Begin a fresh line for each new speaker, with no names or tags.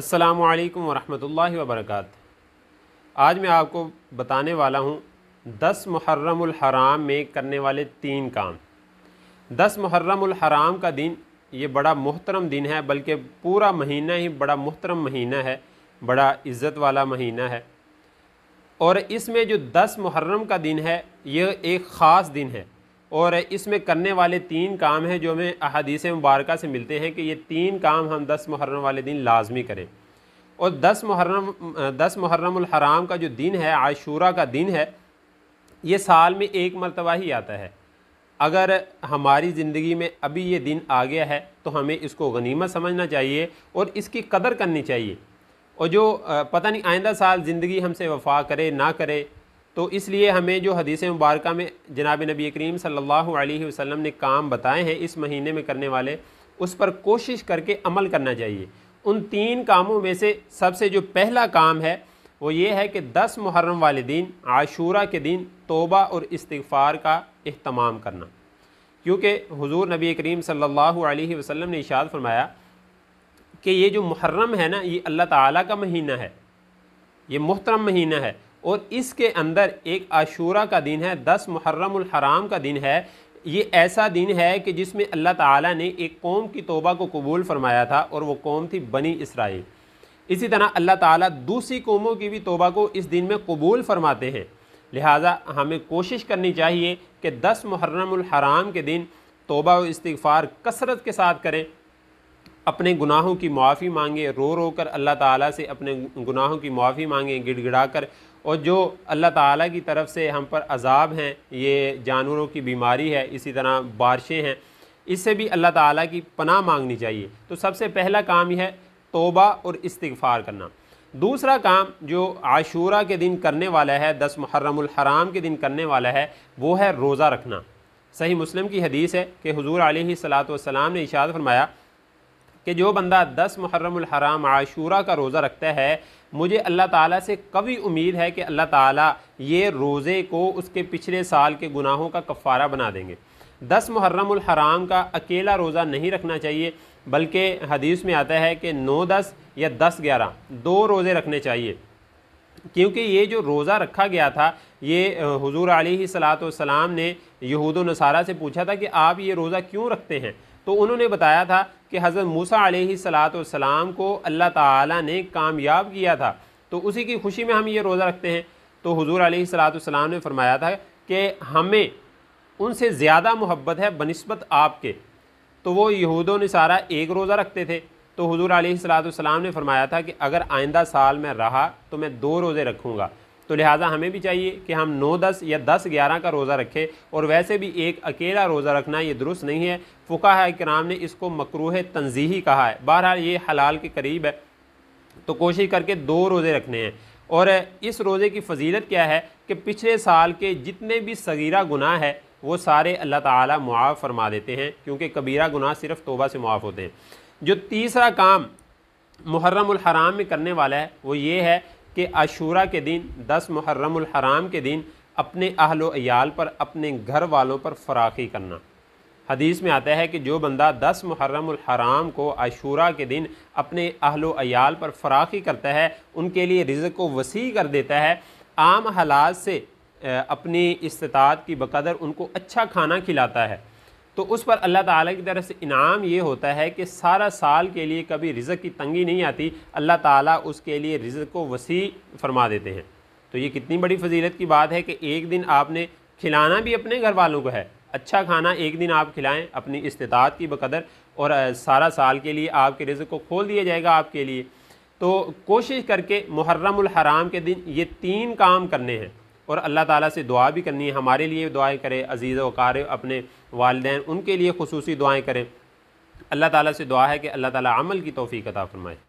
अस्सलाम वालेकुम वरहमतुल्लाहि वबरकत आज मैं आपको बताने वाला हूँ दस मुहर्रम हराम में करने वाले तीन काम दस मुहर्रम हराम का दिन ये बड़ा मोहतरम दिन है बल्कि पूरा महीना ही बड़ा मोहतरम महीना है बड़ा इज़्ज़त वाला महीना है और इसमें जो दस मुहर्रम का दिन है यह एक ख़ास दिन है और इसमें करने वाले तीन काम हैं जो हमें अहदीस मुबारक से मिलते हैं कि ये तीन काम हम दस मुहर्रम वाले दिन लाजमी करें और दस मुहर्रम दस मुहर्रमराम का जो दिन है आशूरा का दिन है ये साल में एक मरतबा ही आता है अगर हमारी ज़िंदगी में अभी ये दिन आ गया है तो हमें इसको गनीमत समझना चाहिए और इसकी कदर करनी चाहिए और जो पता नहीं आइंदा साल ज़िंदगी हमसे वफा करे ना करे तो इसलिए हमें जो हदीस मुबारक में जनाब नबी करीम सल्लल्लाहु अलैहि वसल्लम ने काम बताए हैं इस महीने में करने वाले उस पर कोशिश करके अमल करना चाहिए उन तीन कामों में से सबसे जो पहला काम है वो ये है कि दस मुहर्रम वाले दिन आशूरा के दिन तोबा और इस्तफ़ार का अहतमाम करना क्योंकि हुजूर नबी करीम सल्लल्लाहु अलैहि वसल्लम ने इशाद फरमाया कि ये जो मुहर्रम है ना ये अल्लाह ताला का महीना है ये मोहतरम महीना है और इसके अंदर एक आशूरा का दिन है दस मुहर्रम हराम का दिन है ये ऐसा दिन है कि जिसमें अल्लाह ताला ने एक कौम की तोबा को कबूल फरमाया था और वो कौम थी बनी इसराइल इसी तरह अल्लाह ताला दूसरी कौमों की भी तोबा को इस दिन में कबूल फरमाते हैं लिहाजा हमें कोशिश करनी चाहिए कि दस मुहर्रम हराम के दिन तोबा व इस्तफ़ार कसरत के साथ करें अपने गुनाहों की माफ़ी मांगें रो रो कर अल्लाह ताला से अपने गुनाहों की माफ़ी मांगें गिड़गिड़ा कर और जो अल्लाह ताला की तरफ से हम पर अजाब हैं ये जानवरों की बीमारी है इसी तरह बारिशें हैं इससे भी अल्लाह ताला की पनाह मांगनी चाहिए तो सबसे पहला काम यह है तोबा और इस्तफार करना दूसरा काम जो आशूरा के दिन करने वाला है दस मुहर्रमुल हराम के दिन करने वाला है वो है रोज़ा रखना सही मुस्लिम की हदीस है कि हजूर सलात ने इशाद फरमाया कि जो बंदा दस मुहर्रम हराम आशूरा का रोज़ा रखता है मुझे अल्लाह ताला से कभी उम्मीद है कि अल्लाह ताला ये रोज़े को उसके पिछले साल के गुनाहों का कफ़ारा बना देंगे दस मुहर्रम हराम का अकेला रोज़ा नहीं रखना चाहिए बल्कि हदीस में आता है कि नौ दस या दस ग्यारह दो रोज़े रखने चाहिए क्योंकि ये जो रोज़ा रखा गया था ये हजूर सलात सलाम ने यहूद नसारा से पूछा था कि आप ये रोज़ा क्यों रखते हैं तो उन्होंने बताया था कि हज़रत मूसा सलाम को अल्लाह ताला ने कामयाब किया था तो उसी की खुशी में हम ये रोज़ा रखते हैं तो हजूर सलाम ने फरमाया था कि हमें उनसे ज़्यादा मोहब्बत है बनस्बत आपके तो वो यहूद नसारा एक रोज़ा रखते थे तो हजूर सलाम ने फरमाया था कि अगर आइंदा साल में रहा तो मैं दो रोज़े रखूँगा तो लिहाजा हमें भी चाहिए कि हम नौ दस या दस ग्यारह का रोज़ा रखें और वैसे भी एक अकेला रोज़ा रखना ये दुरुस्त नहीं है फ़ुका है कराम ने इसको मकरूह तनजीही कहा है बहरहाल ये हलाल के करीब है तो कोशिश करके दो रोज़े रखने हैं और इस रोज़े की फजीलत क्या है कि पिछले साल के जितने भी सगीरा गुनाह है वो सारे अल्लाह ताला मुआफ़ फरमा देते हैं क्योंकि कबीरा गुनाह सिर्फ तोबा से मुआफ़ होते हैं जो तीसरा काम मुहर्रम हराम में करने वाला है वो ये है कि आशूरा के दिन दस मुहर्रम हराम के दिन अपने अहलोयाल पर अपने घर वालों पर फराखी करना हदीस में आता है कि जो बंदा दस मुहर्रम हराम को आशूरा के दिन अपने अहलोयाल पर फराखी करता है उनके लिए रिज़ को वसी कर देता है आम हालात से अपनी इस्तात की बकदर उनको अच्छा खाना खिलाता है तो उस पर अल्लाह ताला की तरफ से इनाम ये होता है कि सारा साल के लिए कभी रिज़क की तंगी नहीं आती अल्लाह ताला उसके लिए रिज़क को वसी फरमा देते हैं तो ये कितनी बड़ी फजीलत की बात है कि एक दिन आपने खिलाना भी अपने घर वालों को है अच्छा खाना एक दिन आप खिलाएं अपनी इस्तात की बकदर और सारा साल के लिए आपके रिज़ को खोल दिया जाएगा आपके लिए तो कोशिश करके मुहर्रम हराम के दिन ये तीन काम करने हैं और अल्लाह ताला से दुआ भी करनी है हमारे लिए दुआएं करें अजीज़ वकार अपने वालदेन उनके लिए खसूसी दुआएं करें अल्लाह ताला से दुआ है कि अल्लाह ताला अमल की तोफ़ी अता फ़रमाए